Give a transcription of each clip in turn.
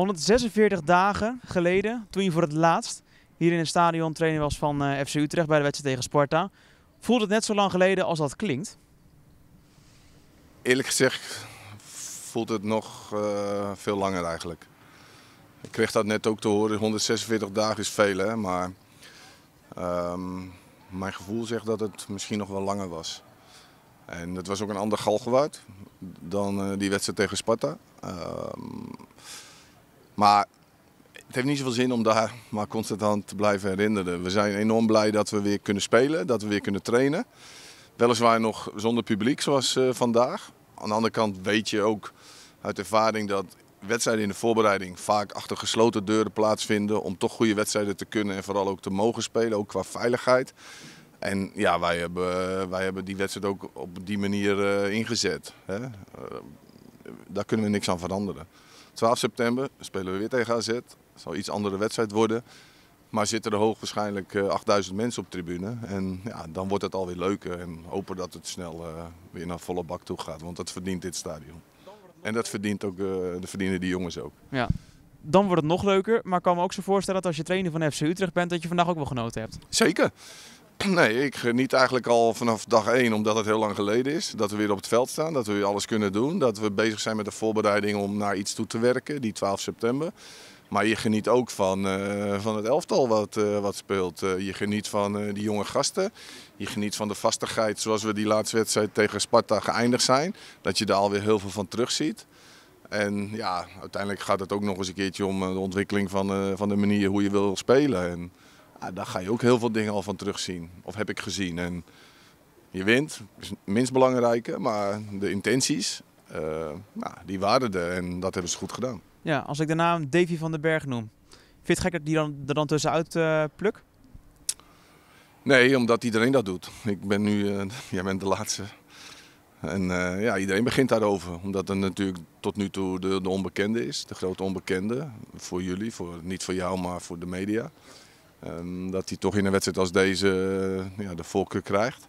146 dagen geleden, toen je voor het laatst hier in het stadion trainer was van eh, FC Utrecht bij de wedstrijd tegen Sparta. Voelt het net zo lang geleden als dat klinkt? Eerlijk gezegd voelt het nog eh, veel langer eigenlijk. Ik kreeg dat net ook te horen, 146 dagen is veel hè, maar ehm, mijn gevoel zegt dat het misschien nog wel langer was. En het was ook een ander galgewoud dan eh, die wedstrijd tegen Sparta. Ehm maar het heeft niet zoveel zin om daar maar constant aan te blijven herinneren. We zijn enorm blij dat we weer kunnen spelen, dat we weer kunnen trainen. Weliswaar nog zonder publiek zoals eh, vandaag. Aan de andere kant weet je ook uit ervaring dat wedstrijden in de voorbereiding vaak achter gesloten deuren plaatsvinden. Om toch goede wedstrijden te kunnen en vooral ook te mogen spelen, ook qua veiligheid. En ja, wij hebben, eh, wij hebben die wedstrijd ook op die manier eh, ingezet. Daar kunnen we niks aan veranderen. 12 september spelen we weer tegen AZ. Het zal iets andere wedstrijd worden. Maar zitten er hoogwaarschijnlijk 8000 eh, mensen op tribune. En ja, dan wordt het alweer leuker En hopen dat het snel eh, weer naar volle bak toe gaat. Want dat verdient dit stadion. En dat verdient ook, eh, de verdienen die jongens ook. Ja. Dan wordt het nog leuker. Maar ik kan me ook zo voorstellen dat als je trainer van FC Utrecht bent, dat je vandaag ook wel genoten hebt. Zeker. Nee, ik geniet eh, eigenlijk al vanaf dag één, omdat het heel lang geleden is. Dat we weer op het veld staan, dat we weer alles kunnen doen. Dat we bezig zijn met de voorbereiding om naar iets toe te werken, die 12 september. Maar je geniet ook van, eh, van het elftal wat, eh, wat speelt. je geniet van die jonge gasten. Je geniet van de vastigheid zoals we die laatste wedstrijd tegen Sparta geëindigd zijn. Dat je daar alweer heel veel van terugziet. En ja, uiteindelijk gaat het ook nog eens een keertje om de ontwikkeling van, van de manier hoe je wil spelen. En, daar ga je ook heel veel dingen al van terugzien. Of heb ik gezien. En je wint, is het minst belangrijke, maar de intenties, eh, nou, die waren er en dat hebben ze goed gedaan. Ja, als ik de naam Davy van den Berg noem, vind je het gek dat die dan, er dan tussenuit uh, pluk? Nee, omdat iedereen dat doet. Ik ben nu, eh, jij bent de laatste. En ja, iedereen begint daarover. Omdat het natuurlijk tot nu toe de, de onbekende is. De grote onbekende. Voor jullie, voor, niet voor jou, maar voor de media. Ehm, dat hij toch in een wedstrijd als deze eh, ja, de voorkeur krijgt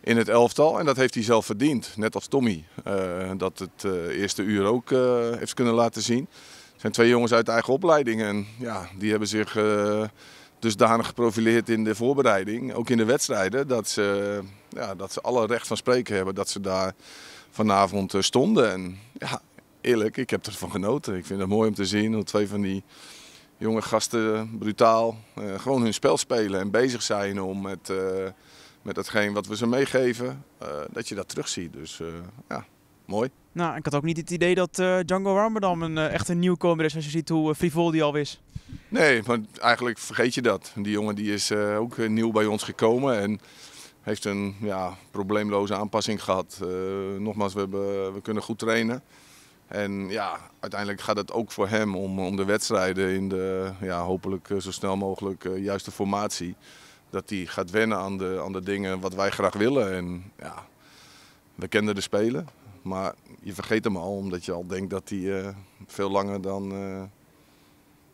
in het elftal. En dat heeft hij zelf verdiend, net als Tommy. Eh, dat het eh, eerste uur ook heeft kunnen laten zien. Het zijn twee jongens uit eigen opleiding en ja, die hebben zich dusdanig geprofileerd in de voorbereiding, ook in de wedstrijden, dat ze, ja, dat ze alle recht van spreken hebben dat ze daar vanavond stonden. En ja, eerlijk, ik heb ervan genoten. Ik vind het mooi om te zien hoe twee van die jonge gasten brutaal eh, gewoon hun spel spelen en bezig zijn om met, uh, met datgene wat we ze meegeven, eh, dat je dat terugziet. Dus ja, mooi. Nou, ik had ook niet het idee dat Django Ramadan een, echt een nieuwkomer is als je ziet hoe frivol die al is. Nee, maar eigenlijk vergeet je dat. Die jongen die is ook nieuw bij ons gekomen en heeft een ja, probleemloze aanpassing gehad. nogmaals, we, hebben, we kunnen goed trainen. En ja, uiteindelijk gaat het ook voor hem om, om de wedstrijden in de ja, hopelijk eh, zo snel mogelijk eh, juiste formatie. Dat hij gaat wennen aan de, aan de dingen wat wij graag willen. En ja, we kenden de spelen, maar je vergeet hem al omdat je al denkt dat hij eh, veel langer dan,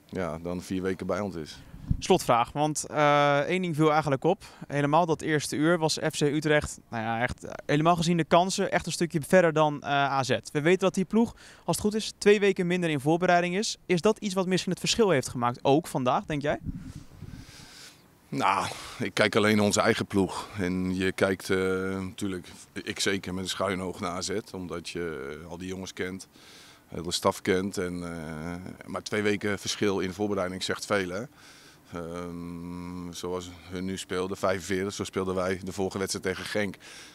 ja, dan vier weken bij ons is. Slotvraag, want eh, één ding viel eigenlijk op. Helemaal dat eerste uur was FC Utrecht, nou ja, echt, eh, helemaal gezien de kansen, echt een stukje verder dan eh, AZ. We weten dat die ploeg, als het goed is, twee weken minder in voorbereiding is. Is dat iets wat misschien het verschil heeft gemaakt, ook vandaag, denk jij? Nou, ik kijk alleen onze eigen ploeg. En je kijkt natuurlijk, ik zeker met een schuin oog naar AZ, omdat je al die jongens kent de staf kent. En, maar twee weken verschil in voorbereiding zegt veel. Hè? Ehm, zoals hun nu speelde 45, zo speelden wij de vorige wedstrijd tegen Genk.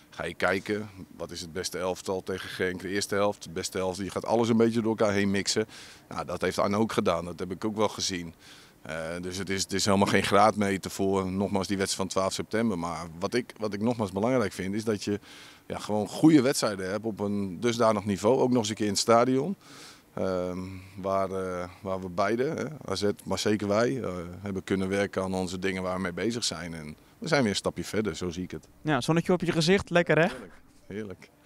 Ga je kijken, wat is het beste elftal tegen Genk? De eerste helft, de beste helft, je gaat alles een beetje door elkaar heen mixen. Nou, dat heeft Anne ook gedaan, dat heb ik ook wel gezien. Eh, dus het is, het is helemaal geen graadmeter voor nogmaals die wedstrijd van 12 september. Maar wat ik, wat ik nogmaals belangrijk vind, is dat je ja, gewoon goede wedstrijden hebt op een dusdanig niveau. Ook nog eens een keer in het stadion. Ehm, waar, eh, waar we beide, hè, AZ, maar zeker wij, eh, hebben kunnen werken aan onze dingen waar we mee bezig zijn. En we zijn weer een stapje verder, zo zie ik het. Ja, zonnetje op je gezicht, lekker hè? Heerlijk.